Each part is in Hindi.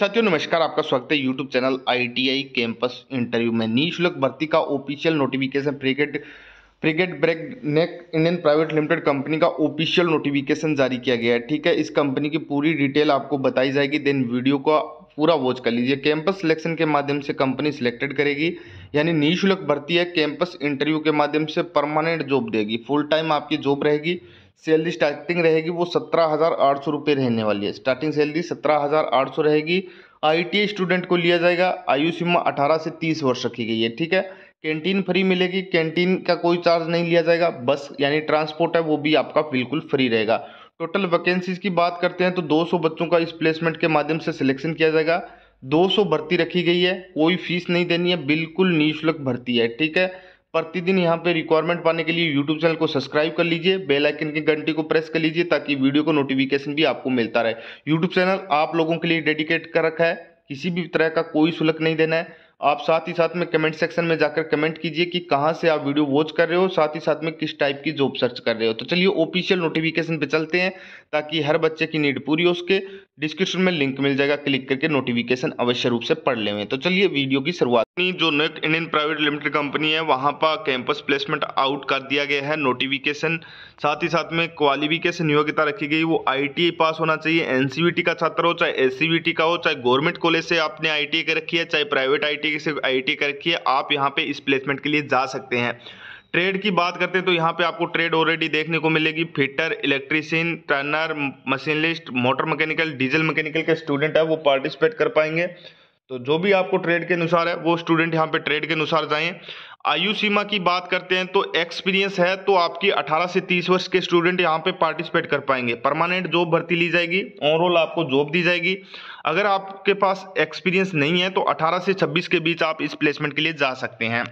साथियों नमस्कार आपका स्वागत है YouTube channel ITI campus interview में निःशुल्क भर्ती का official notification frigate frigate break neck Indian private limited company का ऑफिशियल नोटिफिकेशन जारी किया गया है ठीक है इस कंपनी की पूरी डिटेल आपको बताई जाएगी देन वीडियो का पूरा वॉच कर लीजिए कैंपस सिलेक्शन के माध्यम से कंपनी सिलेक्टेड करेगी यानी निःशुल्क भर्ती है कैंपस इंटरव्यू के माध्यम से परमानेंट जॉब देगी फुल टाइम आपकी जॉब रहेगी सैलरी स्टार्टिंग रहेगी वो सत्रह हज़ार आठ सौ रुपये रहने वाली है स्टार्टिंग सैलरी सत्रह हज़ार आठ सौ रहेगी आई स्टूडेंट e को लिया जाएगा आयु सीमा अठारह से तीस वर्ष रखी गई है ठीक है कैंटीन फ्री मिलेगी कैंटीन का कोई चार्ज नहीं लिया जाएगा बस यानी ट्रांसपोर्ट है वो भी आपका बिल्कुल फ्री रहेगा टोटल वैकेंसीज की बात करते हैं तो 200 बच्चों का इस प्लेसमेंट के माध्यम से सिलेक्शन किया जाएगा 200 भर्ती रखी गई है कोई फीस नहीं देनी है बिल्कुल निःशुल्क भर्ती है ठीक है प्रतिदिन यहाँ पे रिक्वायरमेंट पाने के लिए यूट्यूब चैनल को सब्सक्राइब कर लीजिए बेल आइकन की घंटी को प्रेस कर लीजिए ताकि वीडियो को नोटिफिकेशन भी आपको मिलता रहे यूट्यूब चैनल आप लोगों के लिए डेडिकेट कर रखा है किसी भी तरह का कोई शुल्क नहीं देना है आप साथ ही साथ में कमेंट सेक्शन में जाकर कमेंट कीजिए कि कहाँ से आप वीडियो वॉच कर रहे हो साथ ही साथ में किस टाइप की जॉब सर्च कर रहे हो तो चलिए ऑफिशियल नोटिफिकेशन पे चलते हैं ताकि हर बच्चे की नीड पूरी हो उसके डिस्क्रिप्शन में लिंक मिल जाएगा क्लिक करके नोटिफिकेशन अवश्य रूप से पढ़ लेंगे तो चलिए वीडियो की शुरुआत जो neck Indian private limited company है वहाँ पर कैंपस प्लेसमेंट आउट कर दिया गया है नोटिफिकेशन साथ ही साथ में क्वालिफिकेशन योग्यता रखी गई वो आई पास e होना चाहिए एन e का छात्र हो चाहे एस e का हो चाहे गवर्नमेंट कॉलेज से आपने आई टी रखी है चाहे प्राइवेट आई तरीके से आई करके आप यहाँ पे इस प्लेसमेंट के लिए जा सकते हैं ट्रेड की बात करते हैं तो यहाँ पे आपको ट्रेड ऑलरेडी देखने को मिलेगी fitter electrician turner machinist motor mechanical diesel mechanical के स्टूडेंट है वो पार्टिसिपेट कर पाएंगे तो जो भी आपको ट्रेड के अनुसार है वो स्टूडेंट यहाँ पे ट्रेड के अनुसार जाएं आयु सीमा की बात करते हैं तो एक्सपीरियंस है तो आपकी 18 से 30 वर्ष के स्टूडेंट यहाँ पे पार्टिसिपेट कर पाएंगे परमानेंट जॉब भर्ती ली जाएगी ऑन रोल आपको जॉब दी जाएगी अगर आपके पास एक्सपीरियंस नहीं है तो 18 से 26 के बीच आप इस प्लेसमेंट के लिए जा सकते हैं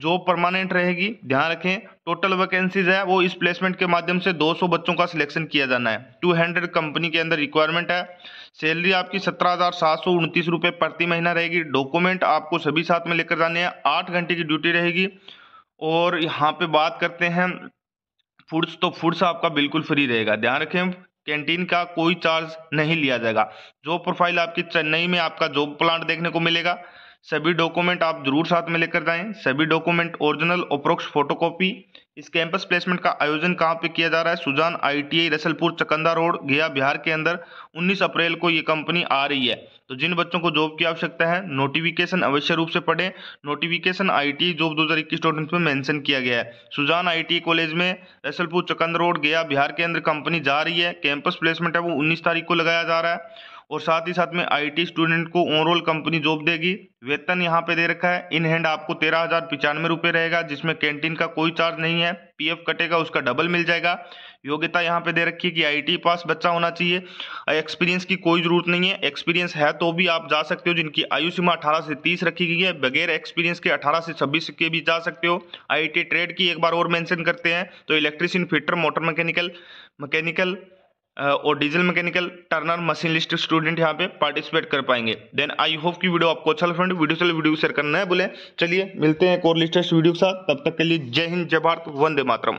जॉब परमानेंट रहेगी ध्यान रखें टोटल वैकेंसीज है वो इस प्लेसमेंट के माध्यम से 200 बच्चों का सिलेक्शन किया जाना है 200 कंपनी के अंदर रिक्वायरमेंट है सैलरी आपकी सत्रह हज़ार सात सौ उनतीस रुपये प्रति महीना रहेगी डॉक्यूमेंट आपको सभी साथ में लेकर जाने हैं आठ घंटे की ड्यूटी रहेगी और यहाँ पे बात करते हैं फूड्स तो फूड्स आपका बिल्कुल फ्री रहेगा ध्यान रखें कैंटीन का कोई चार्ज नहीं लिया जाएगा जॉब प्रोफाइल आपकी चेन्नई में आपका जॉब प्लांट देखने को मिलेगा सभी डॉक्यूमेंट आप जरूर साथ में लेकर जाएं सभी डॉक्यूमेंट ओरिजिनल ओप्रोक्स फोटोकॉपी इस कैंपस प्लेसमेंट का आयोजन कहाँ पे किया जा रहा है सुजान आईटीआई रसलपुर चकंदा रोड गया बिहार के अंदर 19 अप्रैल को ये कंपनी आ रही है तो जिन बच्चों को जॉब की आवश्यकता है नोटिफिकेशन अवश्य रूप से पढ़ें नोटिफिकेशन आई जॉब दो हजार में मेंशन किया गया है सुजान आई कॉलेज में रसलपुर चकंदा रोड गया बिहार के अंदर कंपनी जा रही है कैंपस प्लेसमेंट है वो उन्नीस तारीख को लगाया जा रहा है और साथ ही साथ में आईटी स्टूडेंट को ओवरऑल कंपनी जॉब देगी वेतन यहाँ पे दे रखा है इन हैंड आपको तेरह हजार पिचानवे रुपये रहेगा जिसमें कैंटीन का कोई चार्ज नहीं है पीएफ कटेगा उसका डबल मिल जाएगा योग्यता यहाँ पे दे रखी है कि आईटी पास बच्चा होना चाहिए एक्सपीरियंस की कोई ज़रूरत नहीं है एक्सपीरियंस है तो भी आप जा सकते हो जिनकी आयु सीमा अठारह से तीस रखी गई है बगैर एक्सपीरियंस के अठारह से छब्बीस के भी जा सकते हो आई ट्रेड की एक बार और मैंशन करते हैं तो electrician fitter motor mechanical mechanical और diesel mechanical turner machine list student यहाँ पे पार्टिसिपेट कर पाएंगे देन आई होप की वीडियो आपको अच्छा फ्रेंड वीडियो से वीडियो शेयर करना है बोले चलिए मिलते हैं एक और लिस्टेस्ट वीडियो के साथ तब तक के लिए जय हिंद जय भारत वंदे मातरम